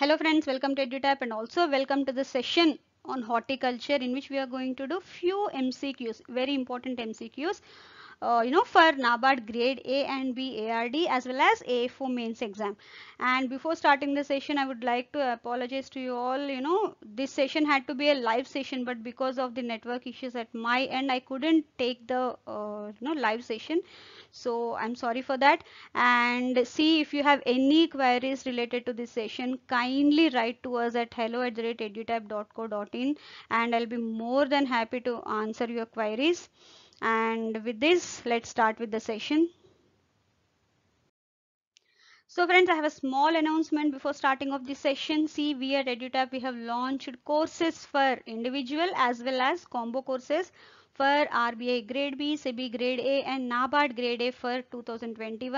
Hello friends, welcome to EduTap and also welcome to the session on horticulture in which we are going to do few MCQs, very important MCQs uh, you know for NABARD grade A and B ARD as well as a for mains exam and before starting the session I would like to apologize to you all you know this session had to be a live session but because of the network issues at my end I couldn't take the uh, you know live session so I'm sorry for that and see if you have any queries related to this session kindly write to us at hello at the rate edutype.co.in and I'll be more than happy to answer your queries. And with this, let's start with the session. So friends, I have a small announcement before starting of the session. See, we at EduTap, we have launched courses for individual as well as combo courses for RBI grade B, SEBI grade A and NABARD grade A for 2021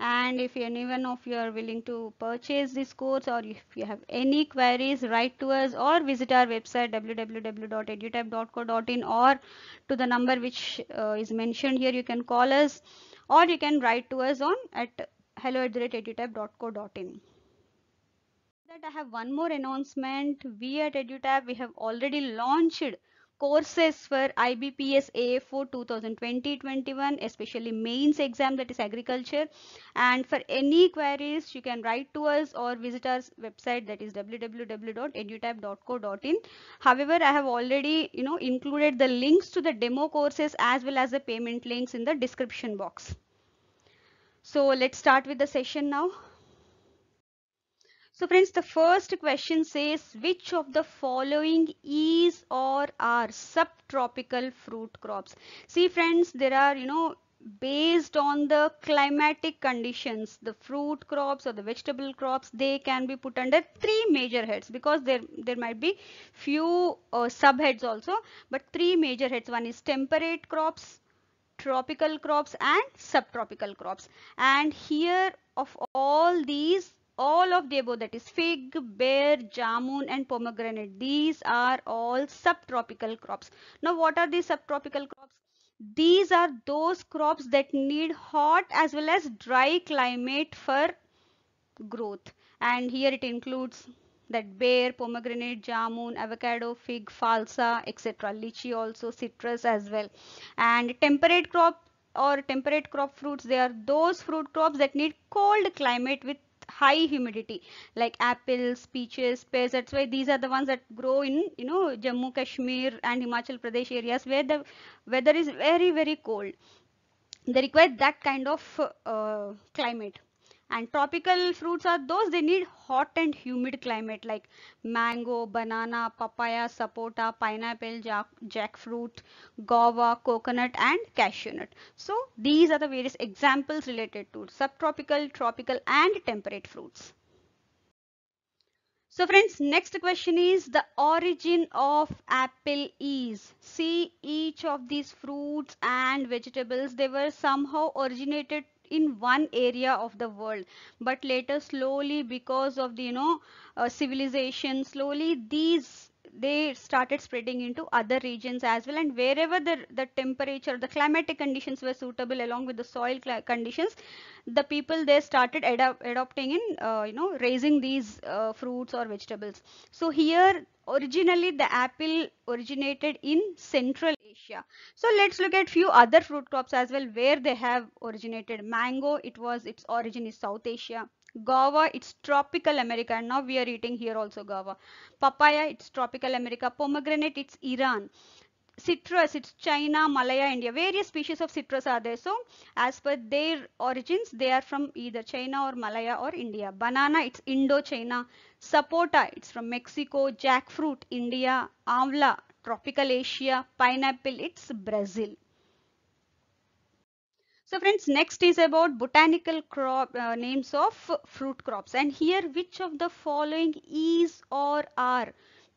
and if anyone of you are willing to purchase this course or if you have any queries write to us or visit our website www.edutab.co.in or to the number which uh, is mentioned here you can call us or you can write to us on at hello at edutab.co.in that I have one more announcement. We at EduTab, we have already launched courses for IBPS A 4 2020-21, especially mains exam that is agriculture. And for any queries, you can write to us or visit our website that is www.edutab.co.in. However, I have already, you know, included the links to the demo courses as well as the payment links in the description box. So let's start with the session now. So friends, the first question says which of the following is or are subtropical fruit crops? See friends, there are, you know, based on the climatic conditions the fruit crops or the vegetable crops they can be put under three major heads because there there might be few uh, subheads also but three major heads one is temperate crops tropical crops and subtropical crops and here of all these all of the above that is fig, bear, jamun and pomegranate. These are all subtropical crops. Now what are these subtropical crops? These are those crops that need hot as well as dry climate for growth. And here it includes that bear, pomegranate, jamun, avocado, fig, falsa, etc. Lychee also, citrus as well. And temperate crop or temperate crop fruits, they are those fruit crops that need cold climate with high humidity like apples, peaches, pears. That's why these are the ones that grow in, you know, Jammu, Kashmir and Himachal Pradesh areas where the weather is very, very cold. They require that kind of uh, climate and tropical fruits are those they need hot and humid climate like mango banana papaya sapota pineapple jack, jackfruit guava coconut and cashew nut so these are the various examples related to subtropical tropical and temperate fruits so friends, next question is the origin of apple is. See each of these fruits and vegetables, they were somehow originated in one area of the world but later slowly because of the you know uh, civilization slowly these they started spreading into other regions as well and wherever the, the temperature the climatic conditions were suitable along with the soil conditions the people there started adop adopting in, uh, you know raising these uh, fruits or vegetables so here originally the apple originated in central asia so let's look at few other fruit crops as well where they have originated mango it was its origin is south asia guava it's tropical america and now we are eating here also guava papaya it's tropical america pomegranate it's iran citrus it's china malaya india various species of citrus are there so as per their origins they are from either china or malaya or india banana it's indo china sapota it's from mexico jackfruit india amla tropical asia pineapple it's brazil so friends, next is about botanical crop uh, names of fruit crops and here which of the following is or are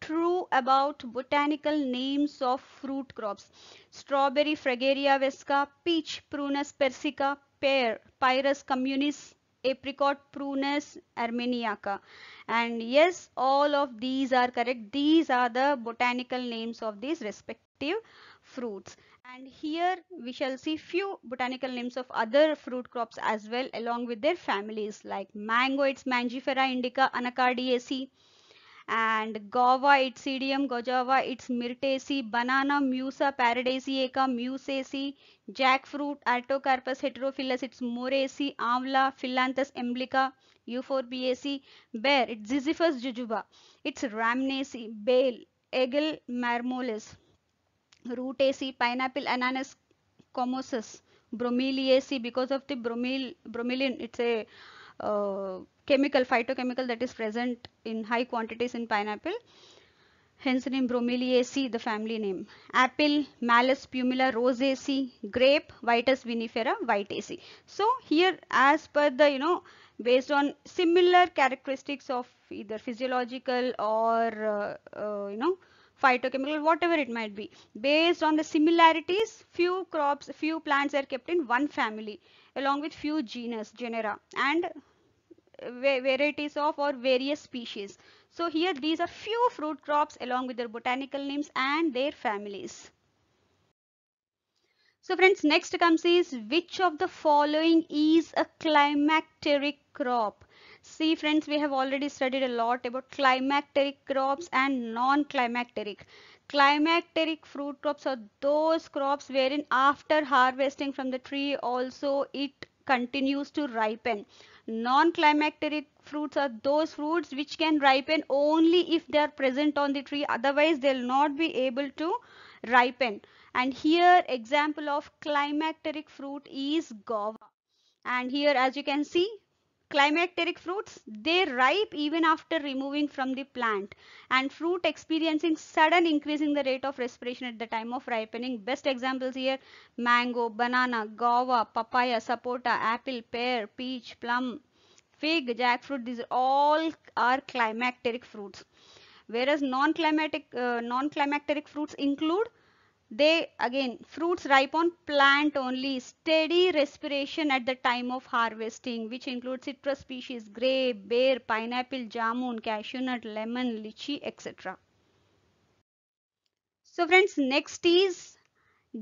true about botanical names of fruit crops. Strawberry Fragaria vesca, peach Prunus persica, pear Pyrus communis, apricot Prunus armeniaca. And yes, all of these are correct. These are the botanical names of these respective fruits. And here we shall see few botanical names of other fruit crops as well along with their families like mango it's Mangifera indica Anacardiaceae and guava it's Idium gojava it's Myrtaceae, banana Musa paradisiaca, Musaceae, jackfruit Artocarpus heterophyllus it's Moraceae, amla Philanthus emblica Euphorbiaceae, bear it's Ziziphus jujuba it's Ramnaceae, bale eagle marmolus. Rutaceae, pineapple, ananas, comosus, bromeliaceae because of the bromel, bromelin. It's a uh, chemical, phytochemical that is present in high quantities in pineapple. Hence name bromeliaceae, the family name. Apple, malus pumila, rosaceae, grape, vitis vinifera, vitaceae. So here as per the, you know, based on similar characteristics of either physiological or, uh, uh, you know, phytochemical, whatever it might be. Based on the similarities, few crops, few plants are kept in one family along with few genus, genera and uh, varieties of or various species. So here these are few fruit crops along with their botanical names and their families. So friends next comes is which of the following is a climacteric crop? See friends, we have already studied a lot about climacteric crops and non-climacteric. Climacteric fruit crops are those crops wherein after harvesting from the tree also it continues to ripen. Non-climacteric fruits are those fruits which can ripen only if they are present on the tree otherwise they will not be able to ripen. And here example of climacteric fruit is guava. And here as you can see Climacteric fruits, they ripe even after removing from the plant and fruit experiencing sudden increase in the rate of respiration at the time of ripening. Best examples here, mango, banana, guava, papaya, sapota, apple, pear, peach, plum, fig, jackfruit, these all are climacteric fruits. Whereas non-climacteric uh, non fruits include they again fruits ripe on plant only steady respiration at the time of harvesting which includes citrus species grape, pear, pineapple, jamun, cashew nut, lemon, lychee etc. So friends next is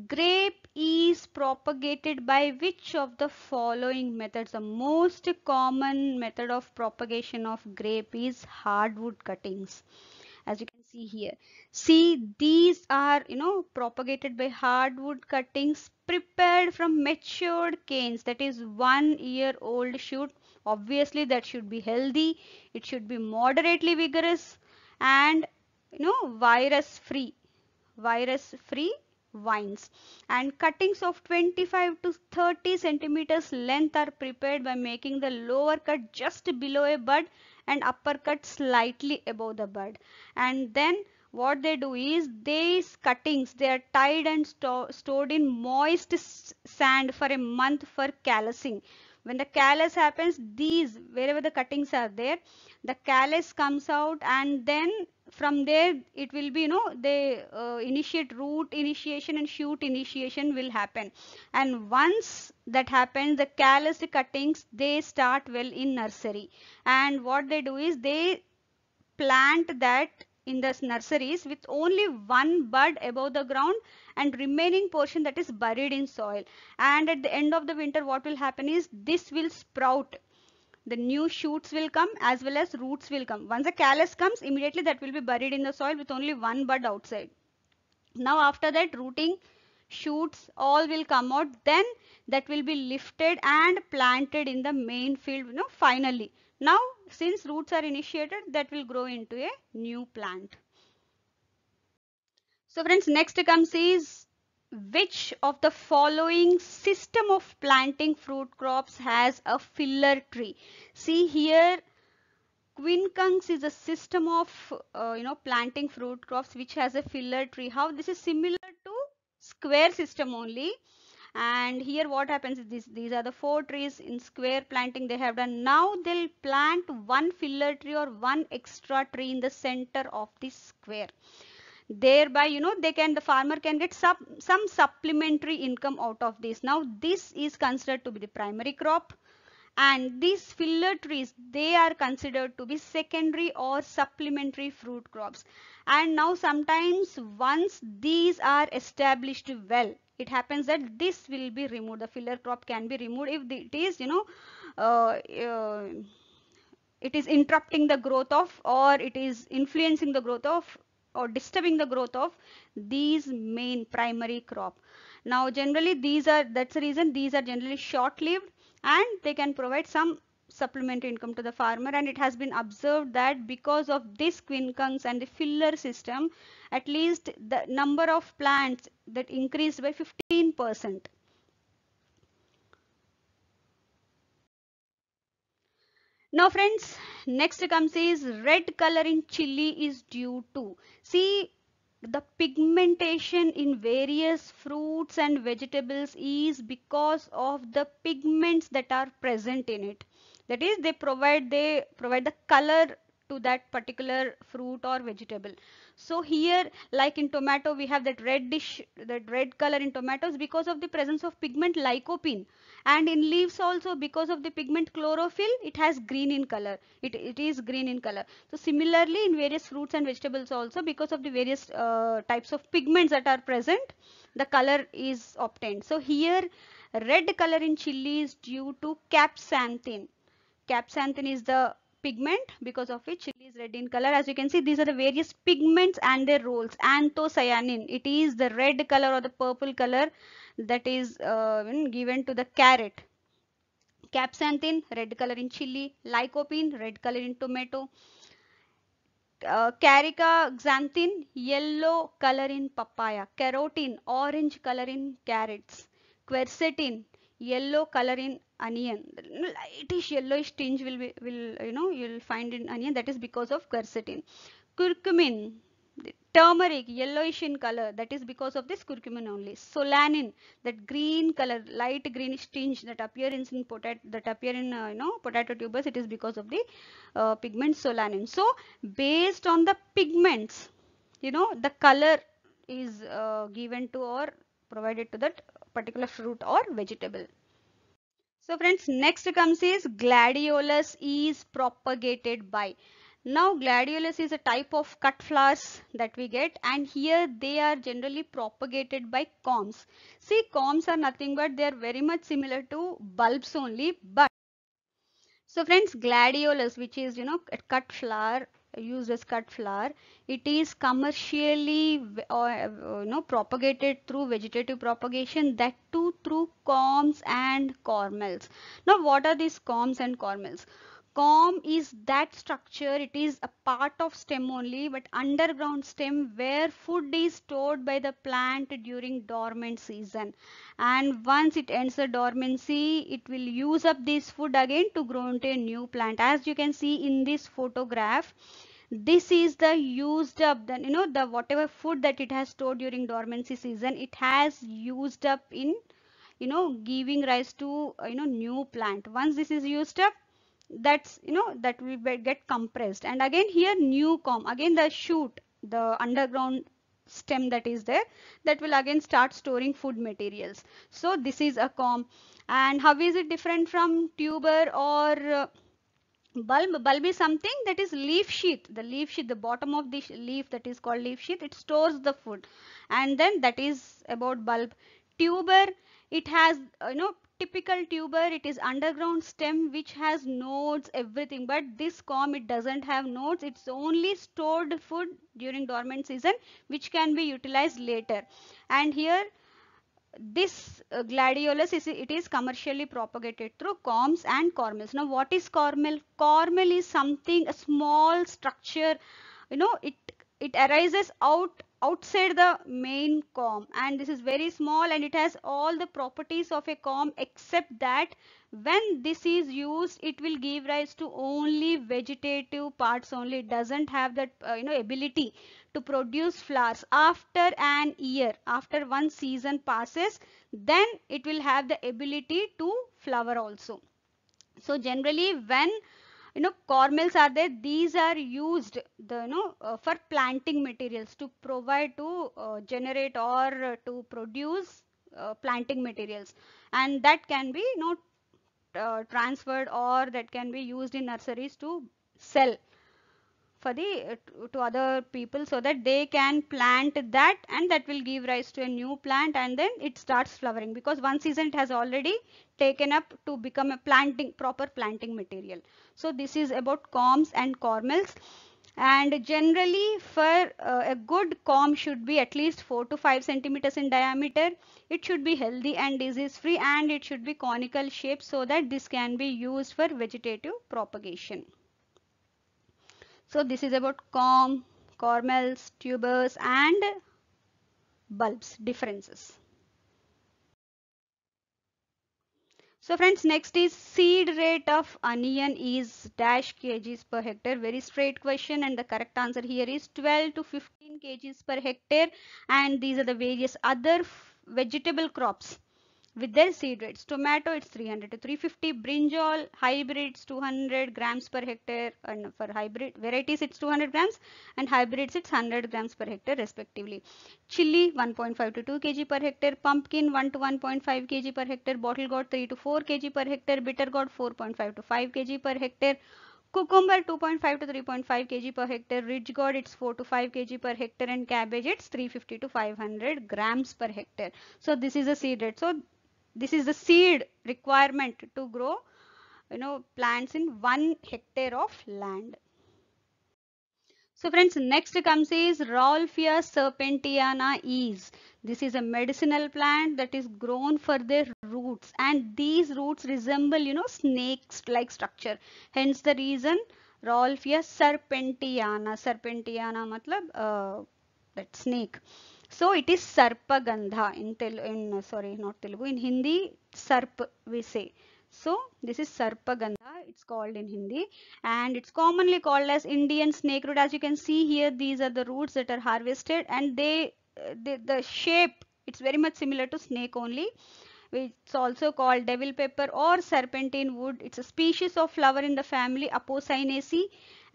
grape is propagated by which of the following methods the most common method of propagation of grape is hardwood cuttings as you can see here. See these are you know propagated by hardwood cuttings prepared from matured canes that is one year old shoot. Obviously that should be healthy. It should be moderately vigorous and you know virus free virus free vines and cuttings of 25 to 30 centimeters length are prepared by making the lower cut just below a bud and uppercut slightly above the bud. And then what they do is these cuttings they are tied and sto stored in moist sand for a month for callousing when the callus happens these wherever the cuttings are there the callus comes out and then from there it will be you know they uh, initiate root initiation and shoot initiation will happen and once that happens the callus cuttings they start well in nursery and what they do is they plant that in the nurseries with only one bud above the ground and remaining portion that is buried in soil. And at the end of the winter what will happen is this will sprout the new shoots will come as well as roots will come. Once a callus comes, immediately that will be buried in the soil with only one bud outside. Now after that rooting, shoots, all will come out. Then that will be lifted and planted in the main field, you know, finally. Now since roots are initiated that will grow into a new plant. So friends next comes is which of the following system of planting fruit crops has a filler tree. See here quincunx is a system of uh, you know planting fruit crops which has a filler tree. How this is similar to square system only and here what happens is these these are the four trees in square planting they have done now they'll plant one filler tree or one extra tree in the center of this square thereby you know they can the farmer can get sub, some supplementary income out of this now this is considered to be the primary crop and these filler trees they are considered to be secondary or supplementary fruit crops and now sometimes once these are established well it happens that this will be removed the filler crop can be removed if it is you know uh, uh, it is interrupting the growth of or it is influencing the growth of or disturbing the growth of these main primary crop now generally these are that's the reason these are generally short lived and they can provide some supplementary income to the farmer and it has been observed that because of this quincunx and the filler system at least the number of plants that increased by 15 percent Now friends, next comes is red color in chili is due to. See the pigmentation in various fruits and vegetables is because of the pigments that are present in it that is they provide they provide the color to that particular fruit or vegetable. So here like in tomato we have that redish, that red color in tomatoes because of the presence of pigment lycopene and in leaves also because of the pigment chlorophyll it has green in color it, it is green in color. So similarly in various fruits and vegetables also because of the various uh, types of pigments that are present the color is obtained. So here red color in chili is due to capsanthin Capsanthin is the pigment because of which chili is red in color. As you can see, these are the various pigments and their roles. Anthocyanin, it is the red color or the purple color that is uh, given to the carrot. Capsanthin, red color in chili. Lycopene, red color in tomato. Uh, xanthin, yellow color in papaya. Carotene, orange color in carrots. Quercetin, yellow color in onion lightish yellowish tinge will be will you know you'll find in onion that is because of quercetin curcumin turmeric yellowish in color that is because of this curcumin only solanin that green color light greenish tinge that appear in, in potato that appear in uh, you know potato tubers it is because of the uh, pigment solanin so based on the pigments you know the color is uh, given to or provided to that particular fruit or vegetable so friends next comes is gladiolus is propagated by. Now gladiolus is a type of cut flowers that we get and here they are generally propagated by combs. See combs are nothing but they are very much similar to bulbs only but. So friends gladiolus which is you know cut flower used as cut flower. It is commercially uh, uh, you know propagated through vegetative propagation that too through combs and cormels. Now what are these combs and cormels? Comb is that structure, it is a part of stem only but underground stem where food is stored by the plant during dormant season and once it ends the dormancy it will use up this food again to grow into a new plant as you can see in this photograph this is the used up then you know the whatever food that it has stored during dormancy season it has used up in you know giving rise to uh, you know new plant once this is used up that's you know that will get compressed and again here new com again the shoot the underground stem that is there that will again start storing food materials so this is a com and how is it different from tuber or uh, bulb bulb is something that is leaf sheath the leaf sheath the bottom of the leaf that is called leaf sheath it stores the food and then that is about bulb tuber it has you know typical tuber it is underground stem which has nodes everything but this comb it doesn't have nodes it's only stored food during dormant season which can be utilized later and here this uh, gladiolus is it is commercially propagated through corms and cormels now what is cormel cormel is something a small structure you know it it arises out outside the main COM and this is very small and it has all the properties of a COM except that when this is used it will give rise to only vegetative parts only it doesn't have that uh, you know ability to produce flowers after an year after one season passes then it will have the ability to flower also so generally when you know cormels are there these are used the you know uh, for planting materials to provide to uh, generate or to produce uh, planting materials and that can be you know uh, transferred or that can be used in nurseries to sell for the uh, to other people so that they can plant that and that will give rise to a new plant and then it starts flowering because one season it has already taken up to become a planting proper planting material so this is about combs and cormels and generally for uh, a good comb should be at least 4 to 5 centimeters in diameter it should be healthy and disease free and it should be conical shape so that this can be used for vegetative propagation so this is about corm, cormels, tubers and bulbs differences. So friends next is seed rate of onion is dash kgs per hectare very straight question and the correct answer here is 12 to 15 kgs per hectare and these are the various other vegetable crops with their seed rates. Tomato it's 300 to 350, brinjal hybrids 200 grams per hectare and for hybrid varieties it's 200 grams and hybrids it's 100 grams per hectare respectively. Chili 1.5 to 2 kg per hectare, pumpkin 1 to 1.5 kg per hectare, bottle gourd 3 to 4 kg per hectare, bitter gourd 4.5 to 5 kg per hectare, cucumber 2.5 to 3.5 kg per hectare ridge gourd it's 4 to 5 kg per hectare and cabbage it's 350 to 500 grams per hectare so this is a seed rate so this is the seed requirement to grow you know plants in one hectare of land so friends next comes is Rolfia serpentiana is this is a medicinal plant that is grown for their roots and these roots resemble you know snakes like structure hence the reason Rolfia serpentiana serpentiana matlab uh, that snake so it is Sarpagandha in in, uh, sorry, not Telugu, in Hindi, Sarp we say. So this is Gandha. it's called in Hindi and it's commonly called as Indian snake root. As you can see here, these are the roots that are harvested and they, uh, they the shape, it's very much similar to snake only. It's also called devil pepper or serpentine wood. It's a species of flower in the family Apocynaceae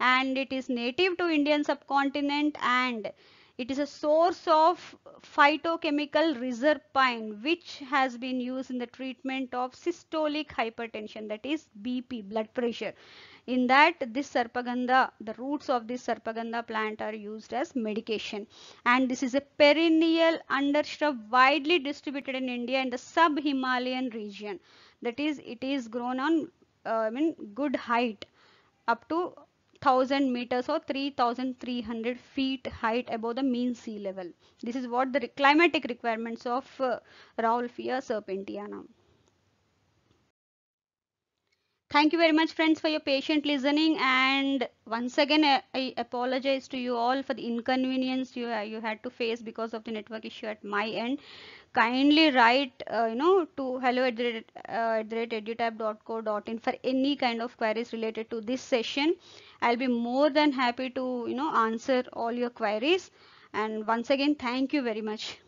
and it is native to Indian subcontinent and it is a source of phytochemical reserpine which has been used in the treatment of systolic hypertension that is BP blood pressure. In that this sarpagandha, the roots of this sarpagandha plant are used as medication and this is a perennial undershrub widely distributed in India in the sub-Himalayan region that is it is grown on uh, I mean good height up to 1000 meters or 3300 feet height above the mean sea level. This is what the re climatic requirements of uh, Raulfia serpentiana. Thank you very much friends for your patient listening and once again I, apologize to you all for the inconvenience you, you had to face because of the network issue at my end kindly write uh, you know to hello at the, uh, for any kind of queries related to this session i'll be more than happy to you know answer all your queries and once again thank you very much